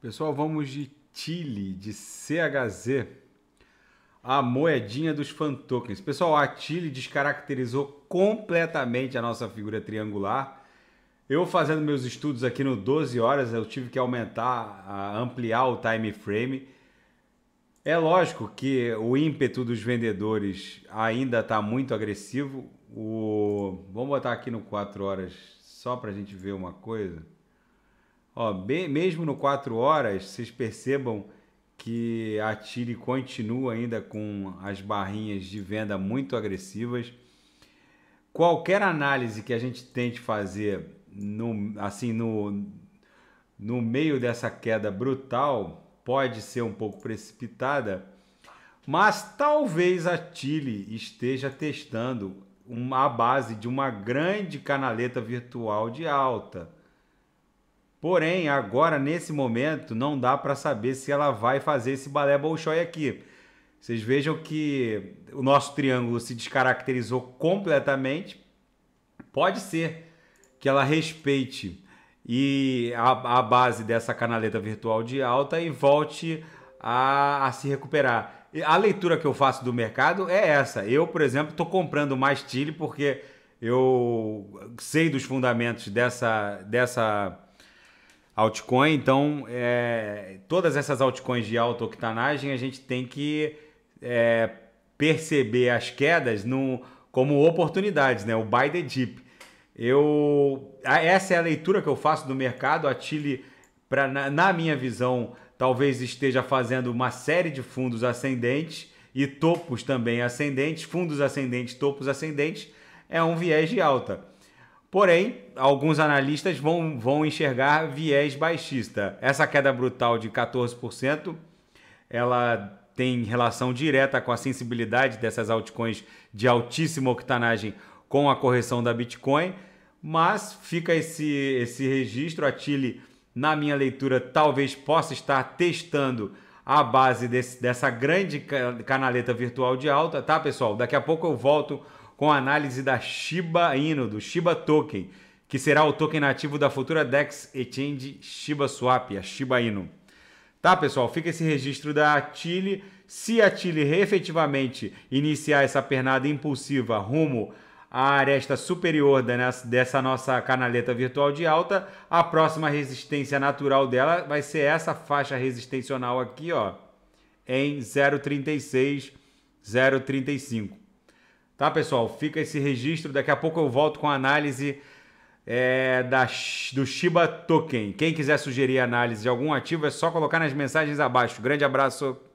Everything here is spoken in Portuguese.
Pessoal, vamos de Chile, de CHZ. A moedinha dos tokens. Pessoal, a Chile descaracterizou completamente a nossa figura triangular. Eu fazendo meus estudos aqui no 12 horas, eu tive que aumentar, ampliar o time frame. É lógico que o ímpeto dos vendedores ainda está muito agressivo. O... Vamos botar aqui no 4 horas só para a gente ver uma coisa. Ó, bem, mesmo no 4 horas, vocês percebam que a Tire continua ainda com as barrinhas de venda muito agressivas. Qualquer análise que a gente tente fazer no, assim no, no meio dessa queda brutal pode ser um pouco precipitada, mas talvez a Tile esteja testando uma, a base de uma grande canaleta virtual de alta Porém, agora nesse momento não dá para saber se ela vai fazer esse balé Bolshoi aqui. Vocês vejam que o nosso triângulo se descaracterizou completamente. Pode ser que ela respeite e a, a base dessa canaleta virtual de alta e volte a, a se recuperar. A leitura que eu faço do mercado é essa. Eu, por exemplo, estou comprando mais Tile porque eu sei dos fundamentos dessa dessa altcoin. Então, é, todas essas altcoins de alta octanagem, a gente tem que é, perceber as quedas no, como oportunidades, né? O buy the dip. Eu, essa é a leitura que eu faço do mercado. A Chile, pra, na, na minha visão, talvez esteja fazendo uma série de fundos ascendentes e topos também ascendentes, fundos ascendentes, topos ascendentes, é um viés de alta. Porém, alguns analistas vão, vão enxergar viés baixista. Essa queda brutal de 14%, ela tem relação direta com a sensibilidade dessas altcoins de altíssima octanagem com a correção da Bitcoin, mas fica esse, esse registro. A Chile, na minha leitura, talvez possa estar testando a base desse, dessa grande canaleta virtual de alta, tá, pessoal? Daqui a pouco eu volto com a análise da Shiba Inu, do Shiba Token, que será o token nativo da futura DEX Exchange Shiba Swap, a Shiba Inu. Tá, pessoal? Fica esse registro da Chile. Se a Chile efetivamente iniciar essa pernada impulsiva rumo à aresta superior dessa nossa canaleta virtual de alta, a próxima resistência natural dela vai ser essa faixa resistencional aqui, ó, em 0,36, 0,35. Tá, pessoal? Fica esse registro. Daqui a pouco eu volto com a análise é, da, do Shiba Token. Quem quiser sugerir análise de algum ativo é só colocar nas mensagens abaixo. Grande abraço.